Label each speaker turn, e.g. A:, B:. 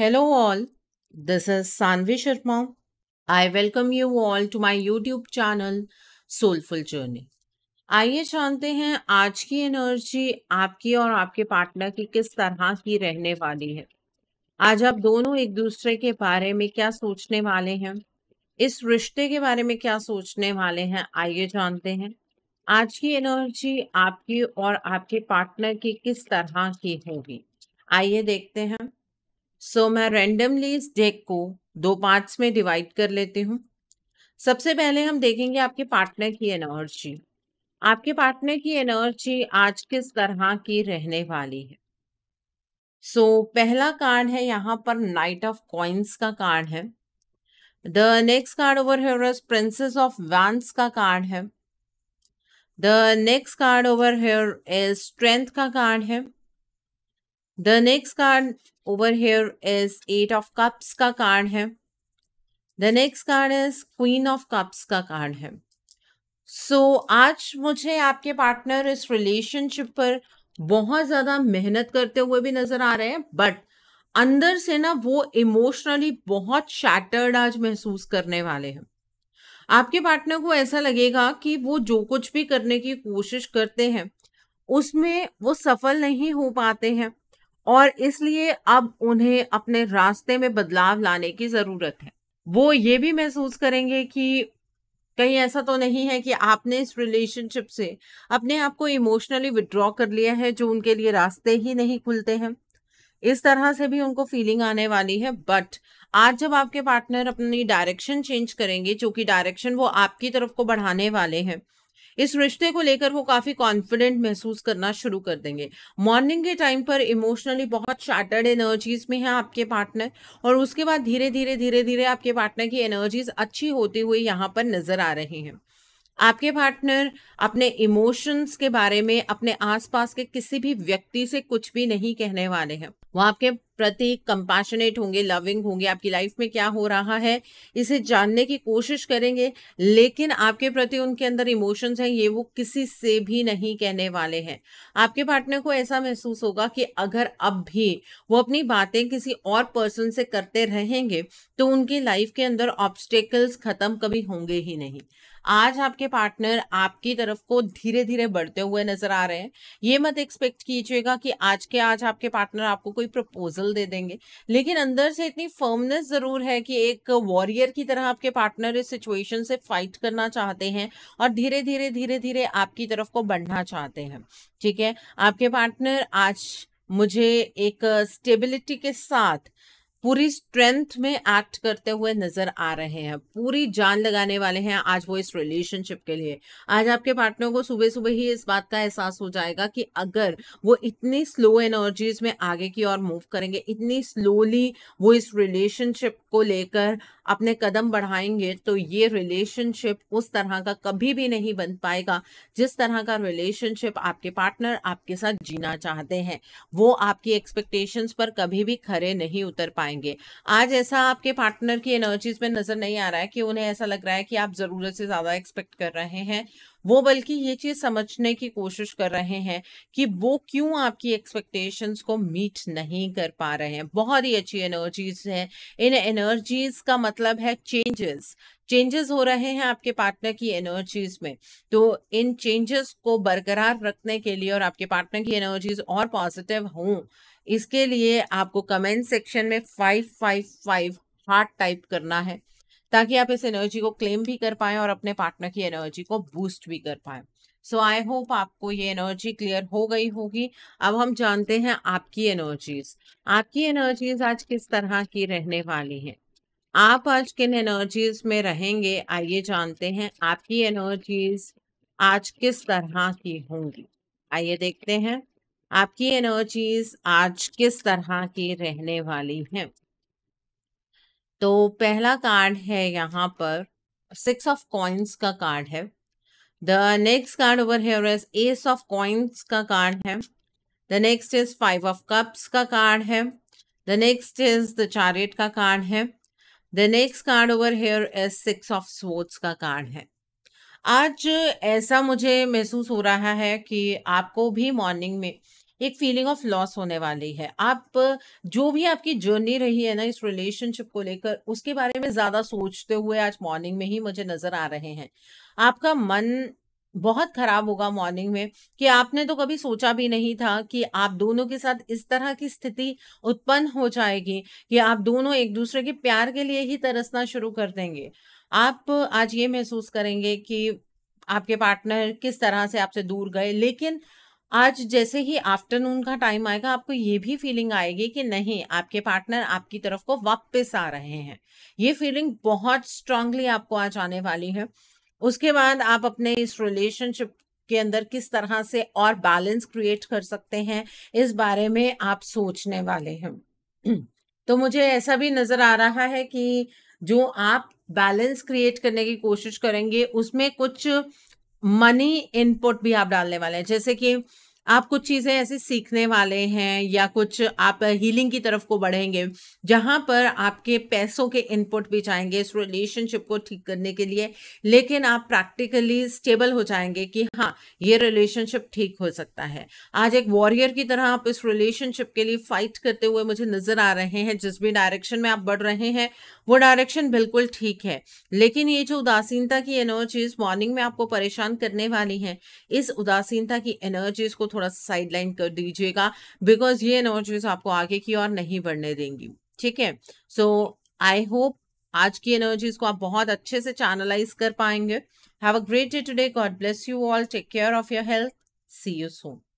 A: hello all this is Sanvi Sharma I welcome you all to my YouTube channel soulful journey आइए जानते हैं आज की एनर्जी आपकी और आपके पार्टनर की किस तरह की रहने वाली है आज आप दोनों एक दूसरे के बारे में क्या सोचने वाले हैं इस रिश्ते के बारे में क्या सोचने वाले हैं आइए जानते हैं आज की एनर्जी आपकी और आपके पार्टनर की किस तरह की होगी आइए देखते हैं सो so, मैं रैंडमली इस डेक को दो पार्ट्स में डिवाइड कर लेती हूँ सबसे पहले हम देखेंगे आपके पार्टनर की एनर्जी आपके पार्टनर की एनर्जी आज किस तरह की रहने वाली है सो so, पहला कार्ड है यहाँ पर नाइट ऑफ कॉइन्स का कार्ड है the next card over here princess of wands का कार्ड है the next card over here strength का कार्ड है the next card over here is eight of cups का कार्ड है the next card is queen of cups का card है so so, आज मुझे आपके पार्टनर इस रिलेशनशिप पर बहुत ज़्यादा मेहनत करते हुए भी नज़र आ रहे हैं बट अंदर से ना वो इमोशनली बहुत शैटर्ड आज महसूस करने वाले हैं आपके पार्टनर को ऐसा लगेगा कि वो जो कुछ भी करने की कोशिश करते हैं उसमें वो सफल नहीं हो पाते हैं और इसलिए अब उन्हें अपने रास्ते में बदलाव लाने की ज़रूरत है वो ये भी महसूस करेंगे कि कहीं ऐसा तो नहीं है कि आपने इस रिलेशनशिप से अपने आप को इमोशनली विड्रॉ कर लिया है जो उनके लिए रास्ते ही नहीं खुलते हैं इस तरह से भी उनको फीलिंग आने वाली है बट आज जब आपके पार्टनर अपनी डायरेक्शन चेंज करेंगे जो कि डायरेक्शन वो आपकी तरफ को बढ़ाने वाले हैं इस रिश्ते को लेकर वो काफी कॉन्फिडेंट महसूस करना शुरू कर देंगे मॉर्निंग के टाइम पर इमोशनली बहुत शार्टर्ड एनर्जीज में है आपके पार्टनर और उसके बाद धीरे धीरे धीरे धीरे आपके पार्टनर की एनर्जीज अच्छी होती हुई यहाँ पर नजर आ रही हैं आपके पार्टनर अपने इमोशंस के बारे में अपने आसपास के किसी भी व्यक्ति से कुछ भी नहीं कहने वाले हैं वो आपके प्रति कंपैशनेट होंगे लविंग होंगे आपकी लाइफ में क्या हो रहा है इसे जानने की कोशिश करेंगे लेकिन आपके प्रति उनके अंदर इमोशंस हैं ये वो किसी से भी नहीं कहने वाले हैं आपके पार्टनर को ऐसा महसूस होगा कि अगर अब भी वो अपनी बातें किसी और पर्सन से करते रहेंगे तो उनकी लाइफ के अंदर ऑब्स्टेकल्स खत्म कभी होंगे ही नहीं आज आपके पार्टनर आपकी तरफ को धीरे धीरे बढ़ते हुए नजर आ रहे हैं ये मत एक्सपेक्ट कीजिएगा कि आज के आज आपके पार्टनर आपको कोई प्रपोजल दे देंगे लेकिन अंदर से इतनी फर्मनेस जरूर है कि एक वॉरियर की तरह आपके पार्टनर इस सिचुएशन से फाइट करना चाहते हैं और धीरे धीरे धीरे धीरे आपकी तरफ को बढ़ना चाहते हैं ठीक है आपके पार्टनर आज मुझे एक स्टेबिलिटी के साथ पूरी स्ट्रेंथ में एक्ट करते हुए नजर आ रहे हैं पूरी जान लगाने वाले हैं आज वो इस रिलेशनशिप के लिए आज आपके पार्टनर को सुबह सुबह ही इस बात का एहसास हो जाएगा कि अगर वो इतनी स्लो एनर्जीज में आगे की ओर मूव करेंगे इतनी स्लोली वो इस रिलेशनशिप को लेकर अपने कदम बढ़ाएंगे तो ये रिलेशनशिप उस तरह का कभी भी नहीं बन पाएगा जिस तरह का रिलेशनशिप आपके पार्टनर आपके साथ जीना चाहते हैं वो आपकी एक्सपेक्टेशंस पर कभी भी खरे नहीं उतर पाए पाएंगे आज ऐसा आपके पार्टनर की एनर्जीज में नजर नहीं आ रहा है कि उन्हें ऐसा लग रहा है कि आप जरूरत से ज्यादा एक्सपेक्ट कर रहे हैं वो बल्कि ये चीज समझने की कोशिश कर रहे हैं कि वो क्यों आपकी एक्सपेक्टेशंस को मीट नहीं कर पा रहे हैं बहुत ही अच्छी एनर्जीज हैं इन एनर्जीज का मतलब है चेंजेस चेंजेस हो रहे हैं आपके पार्टनर की एनर्जीज में तो इन चेंजेस को बरकरार रखने के लिए और आपके पार्टनर की एनर्जीज और पॉजिटिव हों इसके लिए आपको कमेंट सेक्शन में five five five heart type करना है ताकि आप इस एनर्जी को क्लेम भी कर पाए और अपने पार्टनर की एनर्जी को बूस्ट भी कर पाए सो आई होप आपको ये एनर्जी क्लियर हो गई होगी अब हम जानते हैं आपकी एनर्जीज आपकी एनर्जीज आज किस तरह की रहने वाली है आप आज किन एनर्जीज में रहेंगे आइए जानते हैं आपकी एनर्जीज आज किस तरह की होंगी आइए देखते हैं आपकी एनर्जीज आज किस तरह की रहने वाली हैं तो पहला कार्ड है यहाँ पर सिक्स ऑफ कॉइन्स का कार्ड है the next card over here is ace of coins का कार्ड है the next is five of cups का कार्ड है the next is the chariot का कार्ड है the next card over here ace six of swords का card है आज ऐसा मुझे महसूस हो रहा है कि आपको भी मॉर्निंग में एक फीलिंग ऑफ लॉस होने वाली है आप जो भी आपकी जर्नी रही है ना इस रिलेशनशिप को लेकर उसके बारे में ज्यादा सोचते हुए आज मॉर्निंग में ही मुझे नजर आ रहे हैं आपका मन बहुत खराब होगा मॉर्निंग में कि आपने तो कभी सोचा भी नहीं था कि आप दोनों के साथ इस तरह की स्थिति उत्पन्न हो जाएगी कि आप दोनों एक दूसरे के प्यार के लिए ही तरसना शुरू कर देंगे आप आज ये महसूस करेंगे कि आपके पार्टनर किस तरह से आपसे दूर गए लेकिन आज जैसे ही आफ्टरनून का टाइम आएगा आपको ये भी फीलिंग आएगी कि नहीं आपके पार्टनर आपकी तरफ को वापस आ रहे हैं ये फीलिंग बहुत स्ट्रांगली आपको आज आने वाली है उसके बाद आप अपने इस रिलेशनशिप के अंदर किस तरह से और बैलेंस क्रिएट कर सकते हैं इस बारे में आप सोचने वाले हैं तो मुझे ऐसा भी नज़र आ रहा है कि जो आप बैलेंस क्रिएट करने की कोशिश करेंगे उसमें कुछ मनी इनपुट भी आप डालने वाले हैं जैसे कि आप कुछ चीज़ें ऐसे सीखने वाले हैं या कुछ आप हीलिंग की तरफ को बढ़ेंगे जहाँ पर आपके पैसों के इनपुट भी जाएंगे इस रिलेशनशिप को ठीक करने के लिए लेकिन आप प्रैक्टिकली स्टेबल हो जाएंगे कि हाँ ये रिलेशनशिप ठीक हो सकता है आज एक वॉरियर की तरह आप इस रिलेशनशिप के लिए फाइट करते हुए मुझे नज़र आ रहे हैं जिस भी डायरेक्शन में आप बढ़ रहे हैं वो डायरेक्शन बिल्कुल ठीक है लेकिन ये जो उदासीनता की एनर्जीज मॉर्निंग में आपको परेशान करने वाली हैं इस उदासीनता की एनर्जीज को थोड़ा सा साइड लाइन कर दीजिएगा बिकॉज ये एनर्जीज आपको आगे की ओर नहीं बढ़ने देंगी ठीक है सो आई होप आज की एनर्जीज को आप बहुत अच्छे से चैनलाइज कर पाएंगे have a great day today God bless you all take care of your health see you Son